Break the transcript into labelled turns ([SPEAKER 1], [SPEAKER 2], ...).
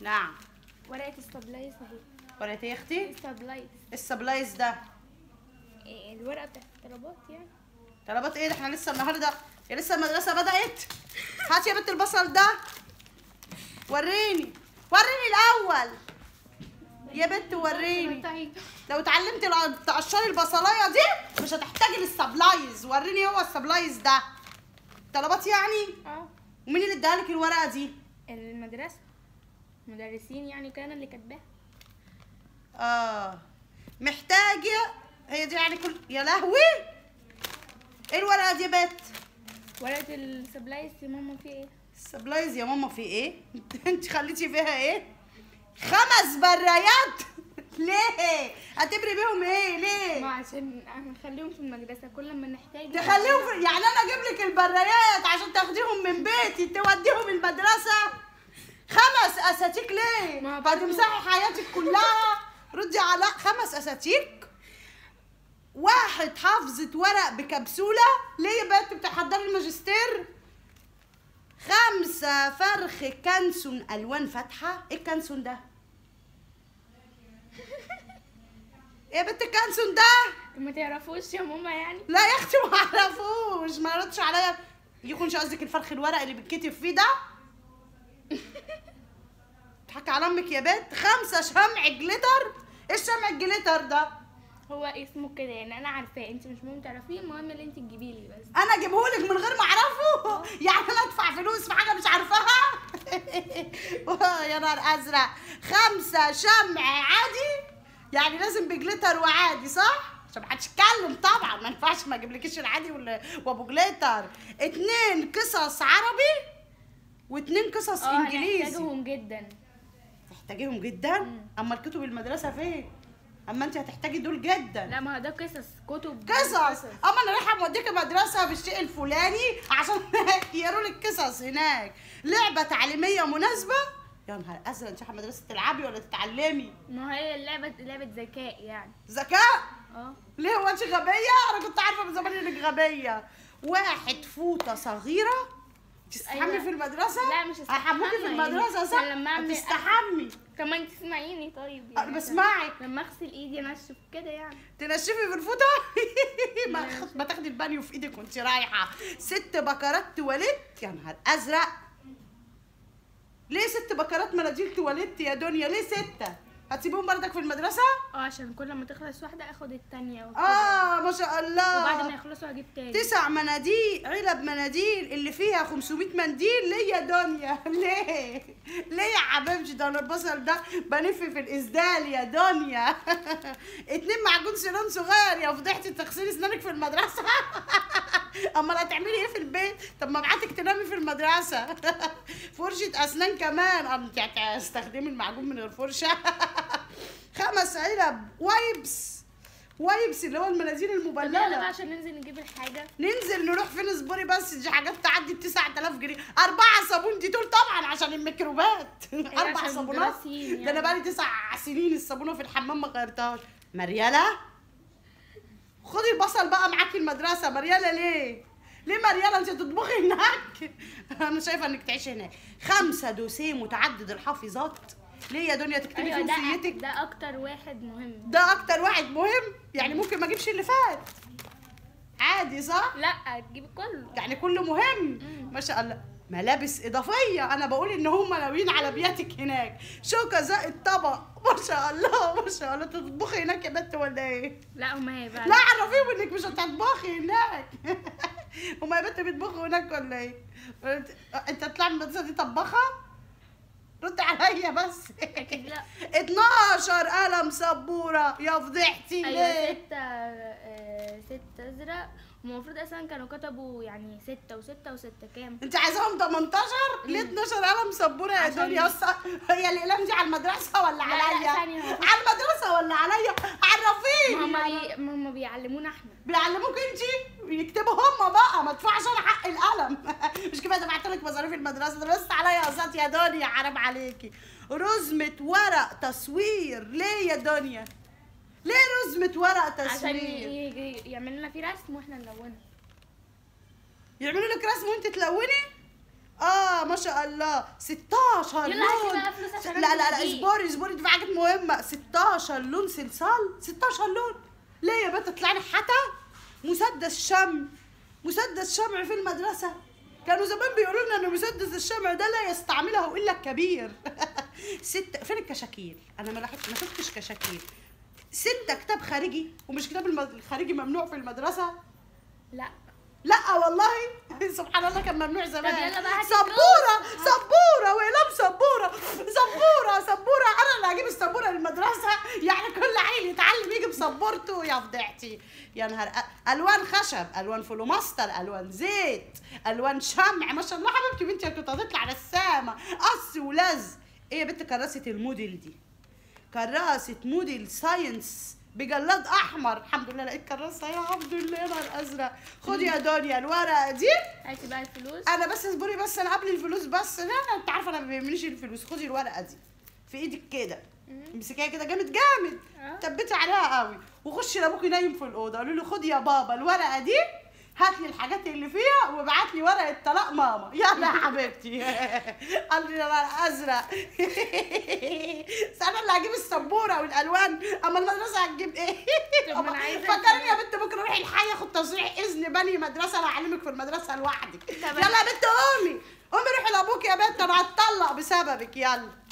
[SPEAKER 1] نعم ورقه السبلايز اهي ورقه ايه يا اختي السبلايز السبلايز ده إيه الورقه بتاعت الطلبات يعني طلبات ايه ده احنا لسه النهارده يا لسه المدرسه بدات هات يا بنت البصل ده وريني وريني الاول يا بنت وريني لو اتعلمت تقشري البصلايه دي مش هتحتاجي للسبلايز وريني هو السبلايز ده طلبات يعني اه ومين اللي ادالك لك الورقه دي المدرسة المدرسين يعني كان اللي كاتباها اه محتاجة هي دي يعني كل يا لهوي ايه الورقة دي يا بت؟ ورقة السبلايز يا ماما في ايه؟ السبلايز يا ماما في ايه؟ انت خليتي فيها ايه؟ خمس برايات ليه؟ هتبري بيهم ايه؟ ليه؟ ما عشان هنخليهم في المدرسة كل ما نحتاج تخليهم في... يعني أنا أجيب لك البريات عشان تاخديهم من بيتي توديهم المدرسة خمس أساتيك ليه؟ هتمسحي حياتك كلها ردي على خمس أساتيك واحد حافظة ورق بكبسولة ليه بقت بتحضري الماجستير؟ خمسة فرخ كانسون ألوان فاتحة، إيه الكانسون ده؟ ايه بنت الكانسون ده ما تعرفوش يا ماما يعني لا يا اختي ما اعرفوش ما ردش عليا يكونش قصدك الفرخ الورق اللي بتكتب فيه ده بتضحكي على امك يا بنت خمسه شمع جليتر ايه الشمع الجليتر ده هو اسمه كده يعني انا عارفاه انت مش مهم تعرفيه المهم اللي انت تجيبيه لي بس انا اجيبهولك من غير ما اعرفه آه. يعني انا ادفع فلوس في حاجه مش عارفاها يا نهار ازرق خمسه شمع عادي يعني لازم بجليتر وعادي صح؟ عشان محدش يتكلم طبعا ما ينفعش ما اجيبلكيش العادي وابو جليتر اتنين قصص عربي واتنين قصص آه، انجليزي اه هتحتاجيهم جدا تحتاجيهم جدا؟ اما الكتب المدرسه فين؟ اما انت هتحتاجي دول جدا لا ما هو ده قصص كتب قصص اما انا رايحه موديكي مدرسه بالشيء الفلاني عشان يقروا لك قصص هناك لعبه تعليميه مناسبه يا نهار ازرق انت رايحه مدرسه تلعبي ولا تتعلمي ما هي اللعبه لعبه ذكاء يعني ذكاء اه ليه هو انت غبيه انا كنت عارفه من زمان انك غبيه واحد فوطه صغيره تستحمي أيوة. في المدرسه لا مش هستحمي في المدرسه صح تستحمي طب ما انت تسمعيني طيب أه، يعني انا بسمعك لما اغسل ايدي انشف كده يعني تنشفي بالفوطه ما تاخدي البانيو في ايدك وانت رايحه ست بكرات اتولدت يا نهار ازرق ليه ست بكرات مناديل تواليت يا دنيا ليه سته هتسيبهم بردك في المدرسه اه عشان كل ما تخلص واحده اخد الثانيه اه ما شاء الله وبعد ما يخلصوا اجيب تاني تسع مناديل علب مناديل اللي فيها 500 منديل ليه يا دنيا ليه ليه يا حبيبتي ده انا البصل ده بلف في الاسدال يا دنيا اتنين معجون سنان صغير يا فضيحتي تغسيل اسنانك في المدرسه امال هتعملي ايه في البيت طب ما ابعتك تنامي في المدرسه فرشه اسنان كمان ام تستخدمي المعجون من الفرشه خمس علب وايبس وايبس اللي هو المنازل المبلله يلا عشان ننزل نجيب الحاجه ننزل نروح فين اصبري بس دي حاجات تعدي ب 9000 جنيه اربعه صابون دي دول طبعا عشان الميكروبات اربع صابونات يعني. ده انا بقالي تسع سنين الصابونه في الحمام ما غيرتهاش مرياله خدي البصل بقى معاكي المدرسه مرياله ليه ليه مرياله انت تطبخي هناك انا شايفه انك تعيشي هناك خمسه دوسيه متعدد الحافظات ليه يا دنيا تكتبي أيوة جنسيتك ده اكتر واحد مهم ده اكتر واحد مهم يعني ممكن ما اجيبش اللي فات عادي صح لا تجيب كله يعني كله مهم ما شاء الله ملابس اضافيه انا بقول ان هم ناويين على بياتك هناك شوكه زائد الطبق ما شاء الله ما شاء الله تطبخي هناك يا بنت ولا ايه لا هم هي بقى لا عرفيهم انك مش هتطبخي هناك هم يا بنت بيطبخوا هناك ولا ايه انت تطلع من المدرسه دي طباخه رد عليا بس اكيد لا 12 قلم سبوره يا فضحتي أيوة، ليه ايوه ستة آه، ستة ازرق المفروض اصلا كانوا كتبوا يعني ستة وستة وستة كام انت عايزاهم 18 ليه 12 قلم سبوره يا دنيا هي الاقلام دي على المدرسه ولا عليا على المدرسه ولا عليا عرفيني ما بي... هم بيعلمونا احنا بيعلموك انت يكتبوا هم بقى ما تدفعش انا حق القلم مش كفايه دفعت لك مصاريف المدرسه درست عليا قصات يا دنيا حرام عليكي رزمه ورق تصوير ليه يا دنيا ليه رزمة ورق تسويق؟ عشان يعملوا لنا فيه رسم واحنا نلونه يعملوا لك رسم وانت تلوني؟ اه ما شاء الله 16 يلا لون لا لا لا اصبري اصبري دي في حاجات مهمه 16 لون صلصال 16 لون ليه يا بنت تطلعي حتى مسدس شمع مسدس شمع في المدرسه كانوا زمان بيقولوا لنا ان مسدس الشمع ده لا يستعمله الا الكبير ست فين الكشاكيل انا ما راحت ما شفتش كشاكيل ستة كتاب خارجي ومش كتاب الخارجي ممنوع في المدرسة لا لا والله سبحان الله كان ممنوع زمان سبوره سبوره واقلام سبوره سبوره سبوره انا اللي هجيب السبوره للمدرسه يعني كل عيل يتعلم يجي بسبورته يا فضيحتي يا نهار الوان خشب الوان فلوماستر الوان زيت الوان شمع ما شاء الله حبيبتي بنتي كنت هتطلع رسامه قص ولز ايه يا بنت كراسه الموديل دي كراسه موديل ساينس بجلاد احمر الحمد لله لقيت كراسه يا عبد الله نهار ازرق خد يا دنيا الورقه دي هاتي بقى الفلوس انا بس اصبري بس انا قبل الفلوس بس لا لا انت عارفه انا ما بيهمنيش الفلوس خدي الورقه دي في ايدك كده امسكيها كده جامد جامد ثبتي آه. عليها قوي وخشي لابوكي نايم في الاوضه قولي له خدي يا بابا الورقه دي هات لي الحاجات اللي فيها وابعت لي ورقه طلاق ماما يلا يا حبيبتي قال لي انا ازرق انا اللي هجيب السبوره والالوان اما المدرسه هتجيب ايه فكرني يا بنت بكره روحي الحي خد تصريح اذن بني مدرسه انا هعلمك في المدرسه لوحدك يلا يا بنت قومي قومي روحي لابوك يا بنت انا هتطلق بسببك يلا